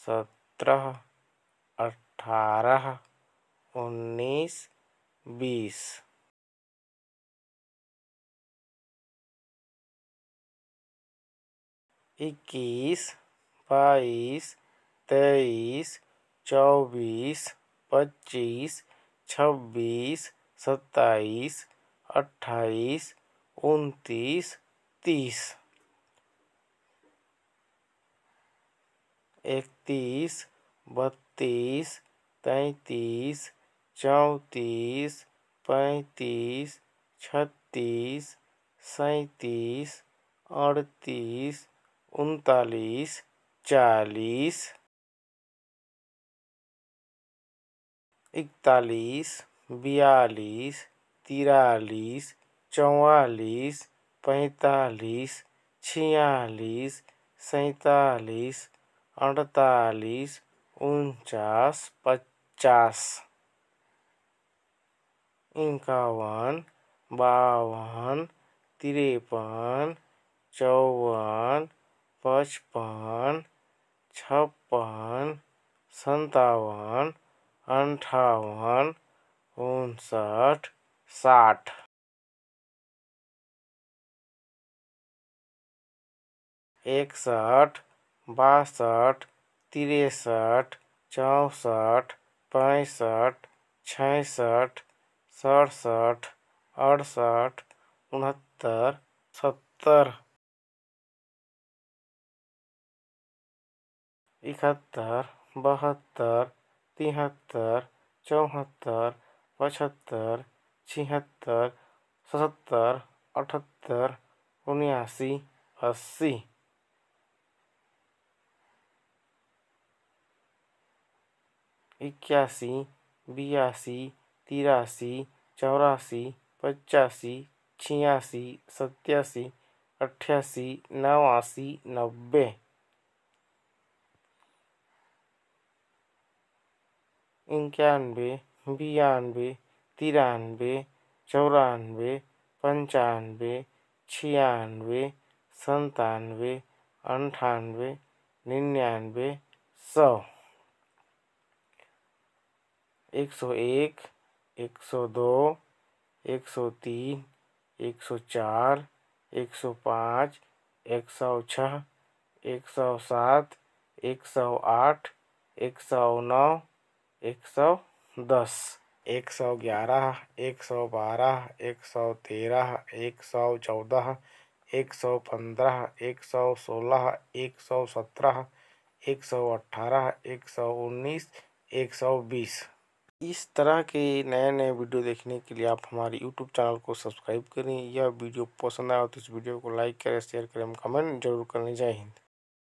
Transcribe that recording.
सत्रह अठारह उन्नीस बीस इक्कीस बाईस तेईस चौबीस पच्चीस छब्बीस सत्ताईस अट्ठाईस उनतीस तीस इकतीस बत्तीस तैंतीस चौंतीस पैंतीस छत्तीस सैंतीस अड़तीस उनतालीस चालीस इकतालीस बयालीस तिरालीस चौवालीस पैंतालीस छियालीस सैंतालीस अड़तालीस उनचास पचास इक्यावन बावन तिरपन चौवन पचपन छप्पन संतावन अंठावन उनसठ साठ एकसठ बासठ तिरसठ चौंसठ पैंसठ छसठ सड़सठ अड़सठ उनहत्तर सत्तर इकहत्तर बहत्तर तिहत्तर चौहत्तर पचहत्तर छिहत्तर सतहत्तर अठहत्तर उन्यासी अस्सी इक्यासी बयासी तिरासी चौरासी पचासी छियासी सत्यासी अठासी नवासी नब्बे इक्यानवे बयानवे तिरानवे चौरानवे पंचानवे छियानवे संतानवे अंठानवे निन्यानवे सौ एक सौ एक एक सौ दो एक सौ तीन एक सौ चार एक सौ पाँच एक सौ छः एक सौ सात एक सौ आठ एक सौ नौ एक सौ दस एक सौ ग्यारह एक सौ बारह एक सौ तेरह एक सौ चौदह एक सौ पंद्रह एक सौ सोलह एक सौ सत्रह एक सौ अट्ठारह एक सौ उन्नीस एक सौ बीस इस तरह के नए नए वीडियो देखने के लिए आप हमारे यूट्यूब चैनल को सब्सक्राइब करें यह वीडियो पसंद आए तो इस वीडियो को लाइक करें शेयर करें कमेंट जरूर करें जय हिंद